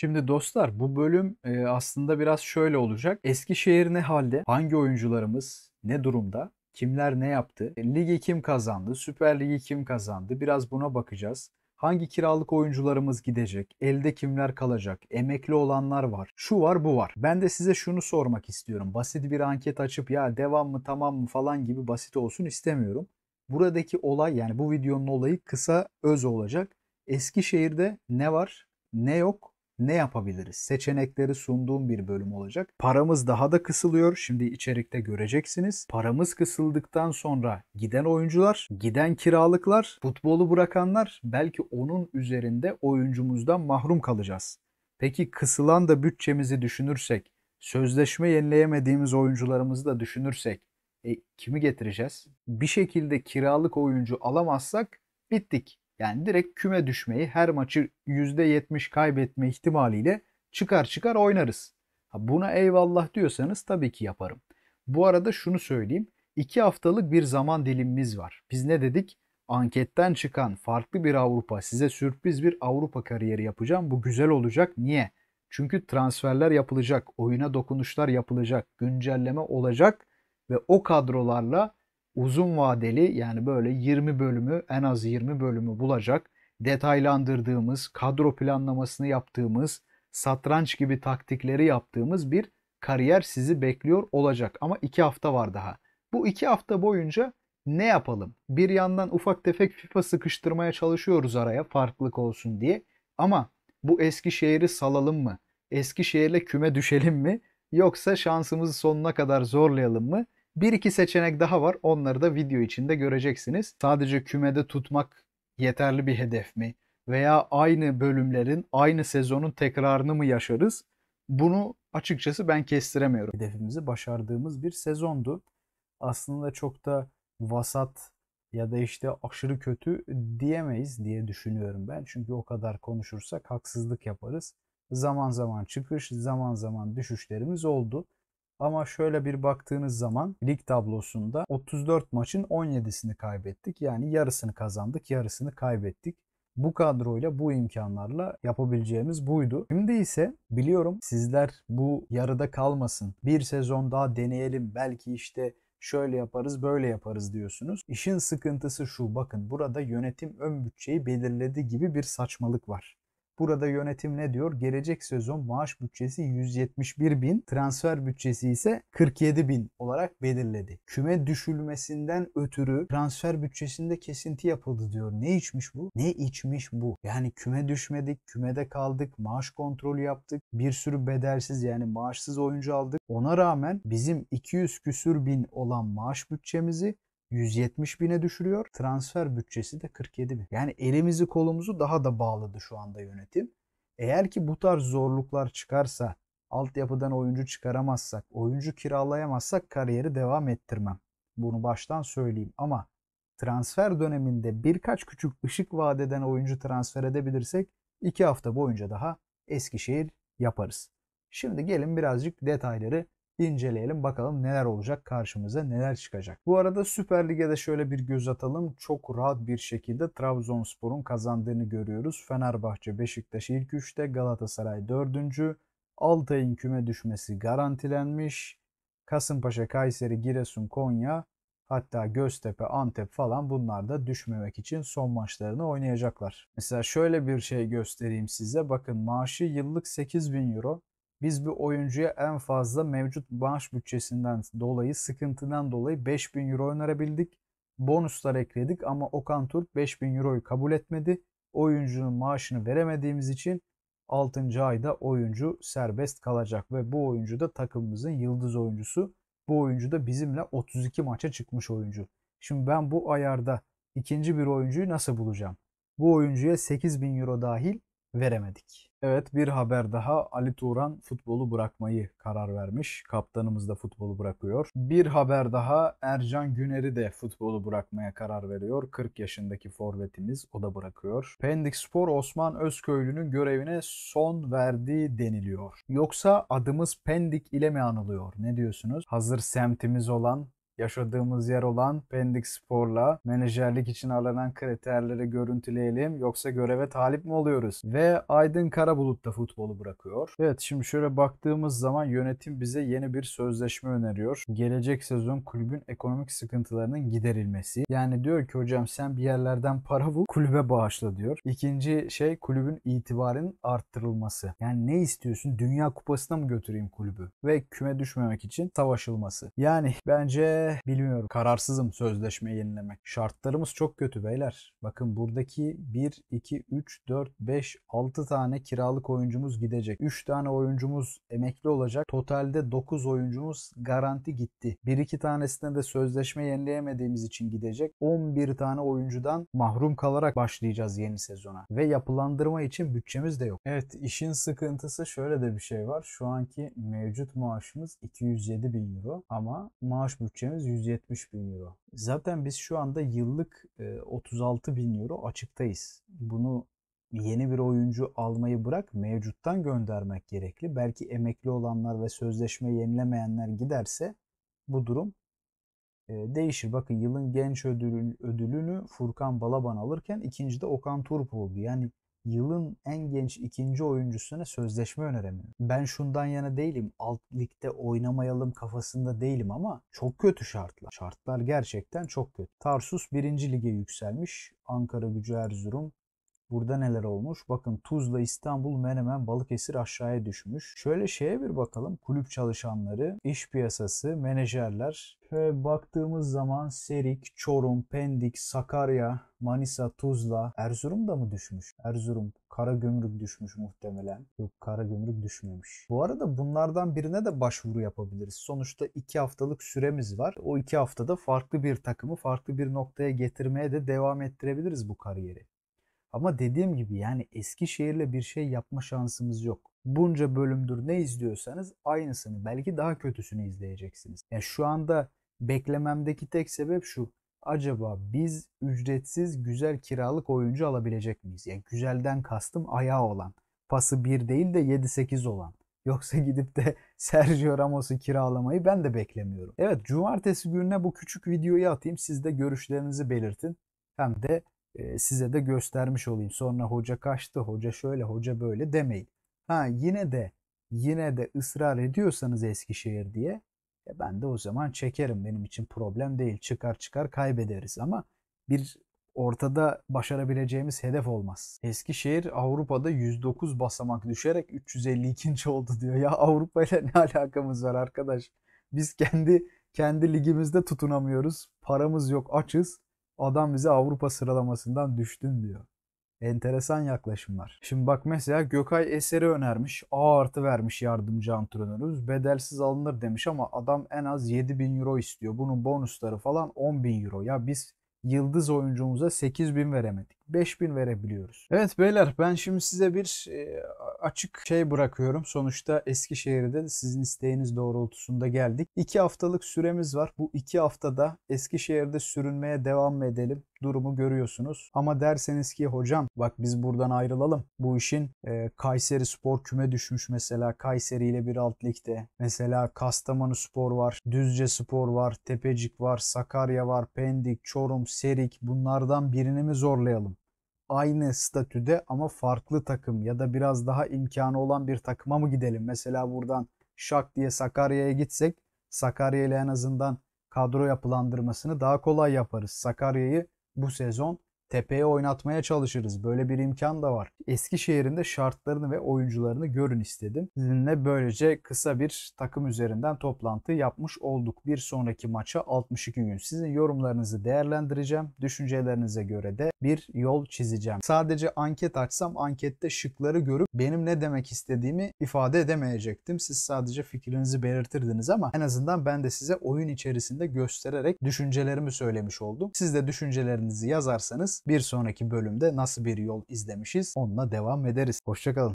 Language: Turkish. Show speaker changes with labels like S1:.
S1: Şimdi dostlar bu bölüm e, aslında biraz şöyle olacak. Eskişehir ne halde? Hangi oyuncularımız ne durumda? Kimler ne yaptı? E, ligi kim kazandı? Süper Ligi kim kazandı? Biraz buna bakacağız. Hangi kiralık oyuncularımız gidecek? Elde kimler kalacak? Emekli olanlar var. Şu var bu var. Ben de size şunu sormak istiyorum. Basit bir anket açıp ya devam mı tamam mı falan gibi basit olsun istemiyorum. Buradaki olay yani bu videonun olayı kısa öz olacak. Eskişehir'de ne var ne yok ne yapabiliriz? Seçenekleri sunduğum bir bölüm olacak. Paramız daha da kısılıyor. Şimdi içerikte göreceksiniz. Paramız kısıldıktan sonra giden oyuncular, giden kiralıklar, futbolu bırakanlar belki onun üzerinde oyuncumuzdan mahrum kalacağız. Peki kısılan da bütçemizi düşünürsek, sözleşme yenileyemediğimiz oyuncularımızı da düşünürsek e, kimi getireceğiz? Bir şekilde kiralık oyuncu alamazsak bittik. Yani direkt küme düşmeyi her maçı %70 kaybetme ihtimaliyle çıkar çıkar oynarız. buna eyvallah diyorsanız tabii ki yaparım. Bu arada şunu söyleyeyim. 2 haftalık bir zaman dilimimiz var. Biz ne dedik? Anketten çıkan farklı bir Avrupa, size sürpriz bir Avrupa kariyeri yapacağım. Bu güzel olacak. Niye? Çünkü transferler yapılacak, oyuna dokunuşlar yapılacak, güncelleme olacak ve o kadrolarla uzun vadeli yani böyle 20 bölümü en az 20 bölümü bulacak detaylandırdığımız, kadro planlamasını yaptığımız, satranç gibi taktikleri yaptığımız bir kariyer sizi bekliyor olacak. Ama iki hafta var daha. Bu iki hafta boyunca ne yapalım? Bir yandan ufak tefek FIFA sıkıştırmaya çalışıyoruz araya farklılık olsun diye. Ama bu eski Eskişehir'i salalım mı? eski şehirle küme düşelim mi? Yoksa şansımızı sonuna kadar zorlayalım mı? Bir iki seçenek daha var. Onları da video içinde göreceksiniz. Sadece kümede tutmak yeterli bir hedef mi? Veya aynı bölümlerin, aynı sezonun tekrarını mı yaşarız? Bunu açıkçası ben kestiremiyorum. Hedefimizi başardığımız bir sezondu. Aslında çok da vasat ya da işte aşırı kötü diyemeyiz diye düşünüyorum ben. Çünkü o kadar konuşursak haksızlık yaparız. Zaman zaman çıkış, zaman zaman düşüşlerimiz oldu. Ama şöyle bir baktığınız zaman lig tablosunda 34 maçın 17'sini kaybettik. Yani yarısını kazandık, yarısını kaybettik. Bu kadroyla, bu imkanlarla yapabileceğimiz buydu. Şimdi ise biliyorum sizler bu yarıda kalmasın. Bir sezon daha deneyelim. Belki işte şöyle yaparız böyle yaparız diyorsunuz. İşin sıkıntısı şu bakın burada yönetim ön bütçeyi belirledi gibi bir saçmalık var. Burada yönetim ne diyor? Gelecek sezon maaş bütçesi 171 bin, transfer bütçesi ise 47 bin olarak belirledi. Küme düşülmesinden ötürü transfer bütçesinde kesinti yapıldı diyor. Ne içmiş bu? Ne içmiş bu? Yani küme düşmedik, kümede kaldık, maaş kontrolü yaptık, bir sürü bedelsiz yani maaşsız oyuncu aldık. Ona rağmen bizim 200 küsür bin olan maaş bütçemizi 170 bine düşürüyor. Transfer bütçesi de 47 bin. Yani elimizi kolumuzu daha da bağladı şu anda yönetim. Eğer ki bu tarz zorluklar çıkarsa, altyapıdan oyuncu çıkaramazsak, oyuncu kiralayamazsak kariyeri devam ettirmem. Bunu baştan söyleyeyim ama transfer döneminde birkaç küçük ışık vadeden oyuncu transfer edebilirsek 2 hafta boyunca daha Eskişehir yaparız. Şimdi gelin birazcık detayları inceleyelim. Bakalım neler olacak karşımıza neler çıkacak. Bu arada Süper Lig'e de şöyle bir göz atalım. Çok rahat bir şekilde Trabzonspor'un kazandığını görüyoruz. Fenerbahçe, Beşiktaş ilk 3'te, Galatasaray 4. Altay'ın küme düşmesi garantilenmiş. Kasımpaşa, Kayseri, Giresun, Konya hatta Göztepe, Antep falan bunlar da düşmemek için son maçlarını oynayacaklar. Mesela şöyle bir şey göstereyim size. Bakın maaşı yıllık 8000 euro. Biz bir oyuncuya en fazla mevcut maaş bütçesinden dolayı, sıkıntıdan dolayı 5000 euro önerebildik. Bonuslar ekledik ama Okan Türk 5000 euroyu kabul etmedi. Oyuncunun maaşını veremediğimiz için 6. ayda oyuncu serbest kalacak ve bu oyuncu da takımımızın yıldız oyuncusu. Bu oyuncu da bizimle 32 maça çıkmış oyuncu. Şimdi ben bu ayarda ikinci bir oyuncuyu nasıl bulacağım? Bu oyuncuya 8000 euro dahil veremedik. Evet bir haber daha Ali Turan futbolu bırakmayı karar vermiş. Kaptanımız da futbolu bırakıyor. Bir haber daha Ercan Güner'i de futbolu bırakmaya karar veriyor. 40 yaşındaki forvetimiz o da bırakıyor. Pendik Spor Osman Özköylü'nün görevine son verdi deniliyor. Yoksa adımız Pendik ile mi anılıyor? Ne diyorsunuz? Hazır semtimiz olan yaşadığımız yer olan Pendik Spor'la menajerlik için aranan kriterleri görüntüleyelim yoksa göreve talip mi oluyoruz? Ve Aydın Karabulut da futbolu bırakıyor. Evet şimdi şöyle baktığımız zaman yönetim bize yeni bir sözleşme öneriyor. Gelecek sezon kulübün ekonomik sıkıntılarının giderilmesi. Yani diyor ki hocam sen bir yerlerden para bul kulübe bağışla diyor. İkinci şey kulübün itibarının arttırılması. Yani ne istiyorsun? Dünya Kupası'na mı götüreyim kulübü? Ve küme düşmemek için savaşılması. Yani bence bilmiyorum. Kararsızım sözleşme yenilemek. Şartlarımız çok kötü beyler. Bakın buradaki 1, 2, 3, 4, 5, 6 tane kiralık oyuncumuz gidecek. 3 tane oyuncumuz emekli olacak. Totalde 9 oyuncumuz garanti gitti. 1-2 tanesinde de sözleşme yenileyemediğimiz için gidecek. 11 tane oyuncudan mahrum kalarak başlayacağız yeni sezona. Ve yapılandırma için bütçemiz de yok. Evet işin sıkıntısı şöyle de bir şey var. Şu anki mevcut maaşımız 207 bin euro ama maaş bütçemiz derseniz 170 bin euro. Zaten biz şu anda yıllık 36 e, bin euro açıktayız. Bunu yeni bir oyuncu almayı bırak mevcuttan göndermek gerekli. Belki emekli olanlar ve sözleşme yenilemeyenler giderse bu durum e, değişir. Bakın yılın genç ödülünü, Furkan Balaban alırken ikinci de Okan Turp oldu. Yani yılın en genç ikinci oyuncusuna sözleşme öneremiyor. Ben şundan yana değilim. Alt ligde oynamayalım kafasında değilim ama çok kötü şartlar. Şartlar gerçekten çok kötü. Tarsus birinci lige yükselmiş. Ankara Gücü Erzurum Burada neler olmuş? Bakın Tuzla, İstanbul, Menemen, Balıkesir aşağıya düşmüş. Şöyle şeye bir bakalım. Kulüp çalışanları, iş piyasası, menajerler. Şöyle baktığımız zaman Serik, Çorum, Pendik, Sakarya, Manisa, Tuzla, Erzurum da mı düşmüş? Erzurum, Kara Gümrük düşmüş muhtemelen. Yok Kara Gümrük düşmemiş. Bu arada bunlardan birine de başvuru yapabiliriz. Sonuçta 2 haftalık süremiz var. O 2 haftada farklı bir takımı farklı bir noktaya getirmeye de devam ettirebiliriz bu kariyeri. Ama dediğim gibi yani Eskişehir'le bir şey yapma şansımız yok. Bunca bölümdür ne izliyorsanız aynısını belki daha kötüsünü izleyeceksiniz. Yani şu anda beklememdeki tek sebep şu. Acaba biz ücretsiz güzel kiralık oyuncu alabilecek miyiz? Yani güzelden kastım ayağı olan. Pası 1 değil de 7-8 olan. Yoksa gidip de Sergio Ramos'u kiralamayı ben de beklemiyorum. Evet cumartesi gününe bu küçük videoyu atayım. Siz de görüşlerinizi belirtin. Hem de e, size de göstermiş olayım. Sonra hoca kaçtı, hoca şöyle, hoca böyle demeyin. Ha yine de yine de ısrar ediyorsanız Eskişehir diye e ben de o zaman çekerim. Benim için problem değil. Çıkar çıkar kaybederiz ama bir ortada başarabileceğimiz hedef olmaz. Eskişehir Avrupa'da 109 basamak düşerek 352. oldu diyor. Ya Avrupa ile ne alakamız var arkadaş? Biz kendi kendi ligimizde tutunamıyoruz. Paramız yok, açız. Adam bize Avrupa sıralamasından düştün diyor. Enteresan yaklaşımlar. Şimdi bak mesela Gökay eseri önermiş. A artı vermiş yardımcı antrenörümüz. Bedelsiz alınır demiş ama adam en az 7 bin euro istiyor. Bunun bonusları falan 10 bin euro. Ya biz yıldız oyuncumuza 8 bin veremedik. 5000 verebiliyoruz. Evet beyler ben şimdi size bir e, açık şey bırakıyorum. Sonuçta Eskişehir'de sizin isteğiniz doğrultusunda geldik. 2 haftalık süremiz var. Bu 2 haftada Eskişehir'de sürünmeye devam edelim? durumu görüyorsunuz. Ama derseniz ki hocam bak biz buradan ayrılalım. Bu işin e, Kayseri Spor küme düşmüş mesela Kayseri ile bir alt ligde. Mesela Kastamonu Spor var, Düzce Spor var, Tepecik var, Sakarya var, Pendik, Çorum, Serik bunlardan birini mi zorlayalım? aynı statüde ama farklı takım ya da biraz daha imkanı olan bir takıma mı gidelim? Mesela buradan şak diye Sakarya'ya gitsek Sakarya ile en azından kadro yapılandırmasını daha kolay yaparız. Sakarya'yı bu sezon tepeye oynatmaya çalışırız. Böyle bir imkan da var. Eskişehir'in de şartlarını ve oyuncularını görün istedim. Sizinle böylece kısa bir takım üzerinden toplantı yapmış olduk. Bir sonraki maça 62 gün. Sizin yorumlarınızı değerlendireceğim. Düşüncelerinize göre de bir yol çizeceğim. Sadece anket açsam ankette şıkları görüp benim ne demek istediğimi ifade edemeyecektim. Siz sadece fikrinizi belirtirdiniz ama en azından ben de size oyun içerisinde göstererek düşüncelerimi söylemiş oldum. Siz de düşüncelerinizi yazarsanız bir sonraki bölümde nasıl bir yol izlemişiz onunla devam ederiz. Hoşçakalın.